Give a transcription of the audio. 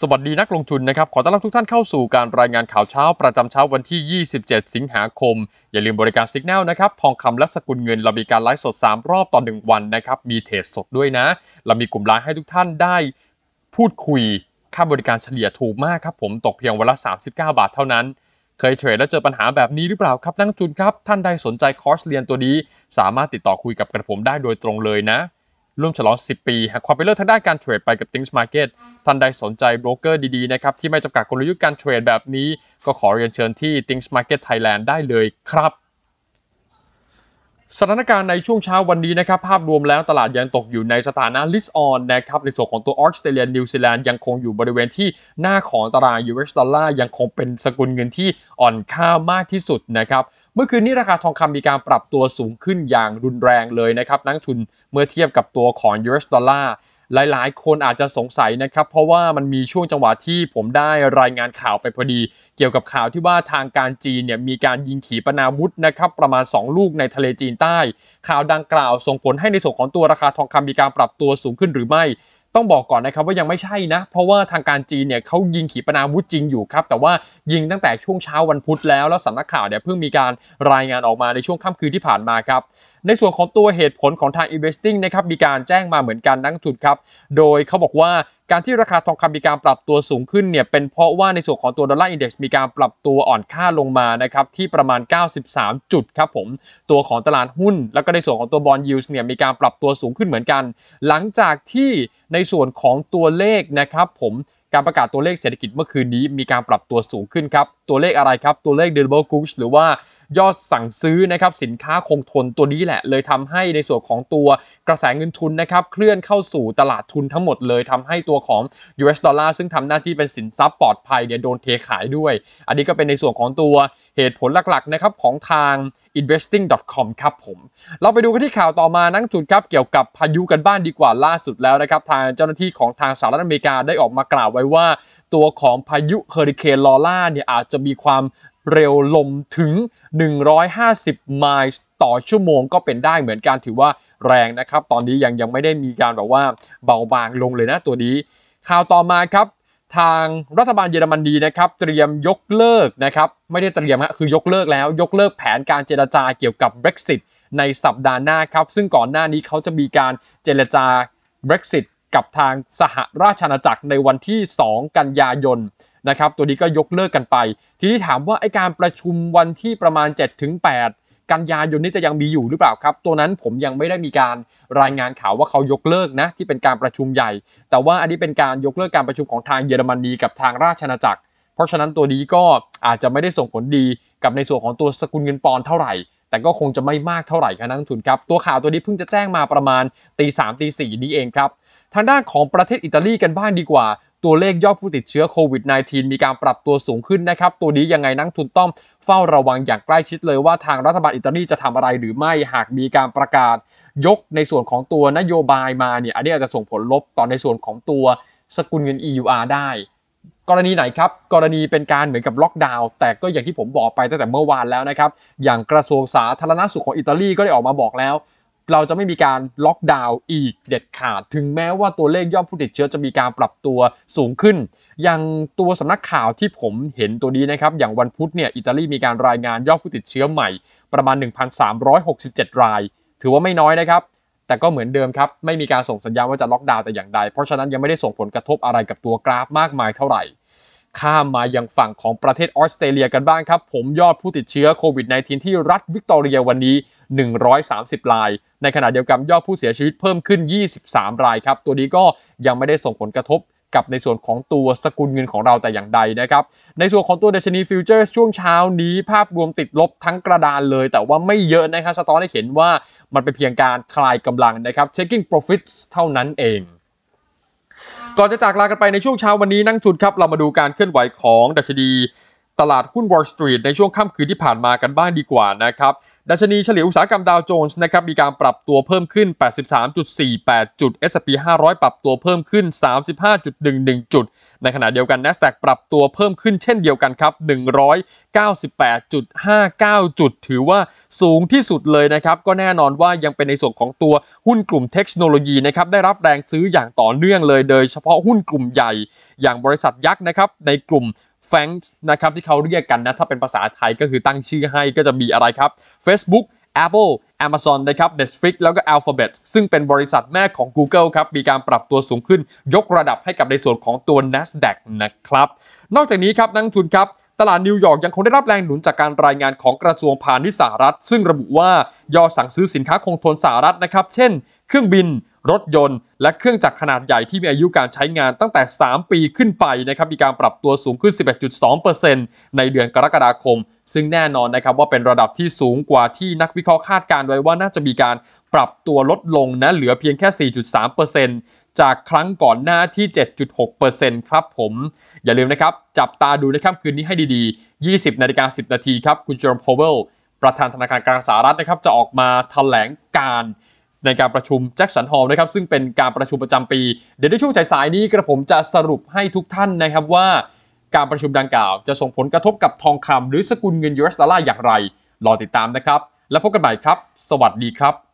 สวัสดีนักลงทุนนะครับ ขอต้อนรับทุกท่านเข้าสู่การรายงานข่าวเช้าประจำเช้าวันที่ 27 สิงหาคม อย่าลืมบริการสัญญาณนะครับ ทองคำและสกุลเงินเรามีการไลฟ์สด 3 รอบต่อ1วันนะครับ มีเทรดสดด้วยนะ เรามีกลุ่มไลน์ให้ทุกท่านได้พูดคุย ค่าบริการเฉลี่ยถูกมากครับผมตกเพียงวันละ 39 บาทเท่านั้น เคยเทรดแล้วเจอปัญหาแบบนี้หรือเปล่าครับนักลงทุนครับ ท่านใดสนใจคอร์สเรียน ตัวนี้ สามารถติดต่อคุยกับกระผมได้โดยตรงเลยนะร่วมฉลอง 10 ปีหากความเป็นเลิศทางด้านการเทรดไปกับ Things Market ท่านใดสนใจโบรกเกอร์ดี ๆ นะครับ ที่ไม่จำกัดกลยุทธ์การเทรดแบบนี้ ก็ขอเรียนเชิญที่ Things Market Thailand ได้เลยครับสถานการณ์ในช่วงเช้าวันนี้นะครับภาพรวมแล้วตลาดยังตกอยู่ในสถานะลิสออนนะครับในส่วนของตัวออสเตรเลียนิวซีแลนด์ยังคงอยู่บริเวณที่หน้าของตลาดอสดอลลาร์ยังคงเป็นสกุลเงินที่อ่อนค่ามากที่สุดนะครับเมื่อคืนนี้ราคาทองคำมีการปรับตัวสูงขึ้นอย่างรุนแรงเลยนะครับ นักทุนเมื่อเทียบกับตัวของยูเอสดอลลาร์หลายๆ คนอาจจะสงสัยนะครับเพราะว่ามันมีช่วงจังหวะที่ผมได้รายงานข่าวไปพอดี เกี่ยวกับข่าวที่ว่าทางการจีนเนี่ยมีการยิงขีปนาวุธนะครับประมาณ 2 ลูกในทะเลจีนใต้ ข่าวดังกล่าวส่งผลให้ในส่วนของตัวราคาทองคำมีการปรับตัวสูงขึ้นหรือไม่ ต้องบอกก่อนนะครับว่ายังไม่ใช่นะเพราะว่าทางการจีนเนี่ยเขายิงขีปนาวุธจริงอยู่ครับแต่ว่ายิงตั้งแต่ช่วงเช้าวันพุธแล้วแล้วสำนักข่าวเนี่ยเพิ่งมีการรายงานออกมาในช่วงค่ำคืนที่ผ่านมาครับในส่วนของตัวเหตุผลของทาง Investing นะครับมีการแจ้งมาเหมือนกันทั้งจุดครับโดยเขาบอกว่าการที่ราคาทองคำมีการปรับตัวสูงขึ้นเนี่ยเป็นเพราะว่าในส่วนของตัวดอลลาร์อินเด็กซ์มีการปรับตัวอ่อนค่าลงมานะครับที่ประมาณ 93 จุดครับผม ตัวของตลาดหุ้น แล้วก็ในส่วนของตัวบอลยูสเนี่ยมีการปรับตัวสูงขึ้นเหมือนกัน หลังจากที่ในส่วนของตัวเลขนะครับผมการประกาศตัวเลขเศรษฐกิจเมื่อคืนนี้มีการปรับตัวสูงขึ้นครับตัวเลขอะไรครับตัวเลข durable goods หรือว่ายอดสั่งซื้อนะครับ สินค้าคงทนตัวนี้แหละ เลยทำให้ในส่วนของตัวกระแสเงินทุนนะครับ เคลื่อนเข้าสู่ตลาดทุนทั้งหมดเลยทำให้ตัวของ US ดอลลาร์ซึ่งทำหน้าที่เป็นสินทรัพย์ปลอดภัยเนี่ยโดนเทขายด้วย อันนี้ก็เป็นในส่วนของตัวเหตุผลหลักๆนะครับของทาง investing.com ครับผม เราไปดูกันที่ข่าวต่อมานั่งจุดครับ เกี่ยวกับพายุกันบ้านดีกว่าล่าสุดแล้วนะครับทางเจ้าหน้าที่ของทางสหรัฐอเมริกาได้ออกมากล่าวไว้ว่า ตัวของพายุเฮอริเคนลอร่าเนี่ยอาจจะมีความเร็วลมถึง 150 ไมล์ต่อชั่วโมงก็เป็นได้เหมือนกันถือว่าแรงนะครับ ตอนนี้ยังยังไม่ได้มีการแบบว่าเบาบางลงเลยนะตัวนี้ข่าวต่อมาครับทางรัฐบาลเยอรมนีนะครับ เตรียมยกเลิกนะครับไม่ได้เตรียมฮะคือยกเลิกแล้ว ยกเลิกแผนการเจรจาเกี่ยวกับ Brexit ในสัปดาห์หน้าครับ ซึ่งก่อนหน้านี้เขาจะมีการเจรจา Brexit กับทางสหราชอาณาจักรในวันที่ 2 กันยายนนะครับตัวนี้ก็ยกเลิกกันไป ทีนี้ถามว่าไอการประชุมวันที่ประมาณ 7-8กันยายนนี้จะยังมีอยู่หรือเปล่าครับ ตัวนั้นผมยังไม่ได้มีการรายงานข่าวว่าเขายกเลิกนะที่เป็นการประชุมใหญ่ แต่ว่าอันนี้เป็นการยกเลิกการประชุมของทางเยอรมนีกับทางราชนาจักร เพราะฉะนั้นตัวนี้ก็อาจจะไม่ได้ส่งผลดีกับในส่วนของตัวสกุลเงินปอนเท่าไหร่ แต่ก็คงจะไม่มากเท่าไหร่ครับนักลงทุนครับตัวข่าวตัวนี้เพิ่งจะแจ้งมาประมาณตีสามตีสี่นี้เองครับ ทางด้านของประเทศอิตาลีกันบ้างดีกว่าตัวเลขยอดผู้ติดเชื้อโควิด -19 มีการปรับตัวสูงขึ้นนะครับ ตัวนี้ยังไงนักทุนต้องเฝ้าระวังอย่างใกล้ชิดเลยว่าทางรัฐบาลอิตาลีจะทำอะไรหรือไม่หากมีการประกาศยกในส่วนของตัวนโยบายมาเนี่ยอันนี้อาจจะส่งผลลบต่อในส่วนของตัวสกุลเงิน EUR ได้ กรณีไหนครับ กรณีเป็นการเหมือนกับล็อกดาวน์แต่ก็อย่างที่ผมบอกไปตั้งแต่เมื่อวานแล้วนะครับอย่างกระทรวงสาธารณสุขของอิตาลีก็ได้ออกมาบอกแล้วเราจะไม่มีการล็อกดาวน์อีกเด็ดขาดถึงแม้ว่าตัวเลขยอดผู้ติดเชื้อจะมีการปรับตัวสูงขึ้น อย่างตัวสำนักข่าวที่ผมเห็นตัวนี้นะครับอย่างวันพุธเนี่ยอิตาลีมีการรายงานยอดผู้ติดเชื้อใหม่ประมาณ 1,367 ราย ถือว่าไม่น้อยนะครับแต่ก็เหมือนเดิมครับไม่มีการส่งสัญญาณว่าจะล็อกดาวน์แต่อย่างใดเพราะฉะนั้นยังไม่ได้ส่งผลกระทบอะไรกับตัวกราฟมากมายเท่าไหร่ข้ามมายังฝั่งของประเทศออสเตรเลียกันบ้างครับ ผมยอดผู้ติดเชื้อโควิด -19 ที่รัฐวิกตอเรียวันนี้ 130 ราย ในขณะเดียวกันยอดผู้เสียชีวิตเพิ่มขึ้น 23 รายครับ ตัวนี้ก็ยังไม่ได้ส่งผลกระทบกับในส่วนของตัวสกุลเงินของเราแต่อย่างใดนะครับ ในส่วนของตัวดัชนีฟิวเจอร์ช่วงเช้านี้ภาพรวมติดลบทั้งกระดานเลย แต่ว่าไม่เยอะนะครับสตทรอได้เห็นว่า มันเป็นเพียงการคลายกำลังนะครับ checking profits เท่านั้นเองก่อนจะจากลากันไปในช่วงเช้าวันนี้นั่งชุดครับ เรามาดูการเคลื่อนไหวของดัชนีตลาดหุ้นวอลล์สตรีทในช่วงค่ำคืนที่ผ่านมากันบ้างดีกว่านะครับ ดัชนีเฉลี่ยอุตสาหกรรมดาวโจนส์นะครับมีการปรับตัวเพิ่มขึ้น 83.48 จุด S&P 500 ปรับตัวเพิ่มขึ้น 35.11 จุด ในขณะเดียวกัน NASDAQ ปรับตัวเพิ่มขึ้นเช่นเดียวกันครับ 198.59 จุด ถือว่าสูงที่สุดเลยนะครับ ก็แน่นอนว่ายังเป็นในส่วนของตัวหุ้นกลุ่มเทคโนโลยีนะครับได้รับแรงซื้ออย่างต่อเนื่องเลย โดยเฉพาะหุ้นกลุ่มใหญ่อย่างบริษัทยักษ์นะครับในกลุ่มแฟงนะครับที่เขาเรียกกันนะ ถ้าเป็นภาษาไทยก็คือตั้งชื่อให้ก็จะมีอะไรครับ Facebook Apple Amazon นะครับ Netflix แล้วก็ Alphabet ซึ่งเป็นบริษัทแม่ของ Google ครับ มีการปรับตัวสูงขึ้น ยกระดับให้กับในส่วนของตัว NASDAQ นะครับ นอกจากนี้ครับ นักทุนครับ ตลาดนิวยอร์กยังคงได้รับแรงหนุนจากการรายงานของกระทรวงพาณิชย์สหรัฐซึ่งระบุว่ายอดสั่งซื้อสินค้าคงทนสหรัฐนะครับเช่น เครื่องบินรถยนต์และเครื่องจักรขนาดใหญ่ที่มีอายุการใช้งานตั้งแต่ 3 ปีขึ้นไปนะครับมีการปรับตัวสูงขึ้น11.2%ในเดือนกรกฎาคม ซึ่งแน่นอนนะครับว่าเป็นระดับที่สูงกว่าที่นักวิเคราะห์คาดการไว้ว่าน่าจะมีการปรับตัวลดลงนะเหลือเพียงแค่ 4.3%จากครั้งก่อนหน้าที่ 7.6%ครับผม อย่าลืมนะครับ จับตาดูในค่ำคืนนี้ให้ดีๆ 20นาฬิกา10นาทีครับคุณเจอร์มพาวเวลประธานธนาคารกลางสหรัฐนะครับจะออกมาแถลงการในการประชุมแจ็คสันฮอลนะครับ ซึ่งเป็นการประชุมประจำปี เดี๋ยวในช่วงสายๆนี้กระผมจะสรุปให้ทุกท่านนะครับว่า การประชุมดังกล่าว จะส่งผลกระทบกับทองคำหรือสกุลเงินยูเอสดอลลาร์อย่างไรรอติดตามนะครับ และพบกันใหม่ครับ สวัสดีครับ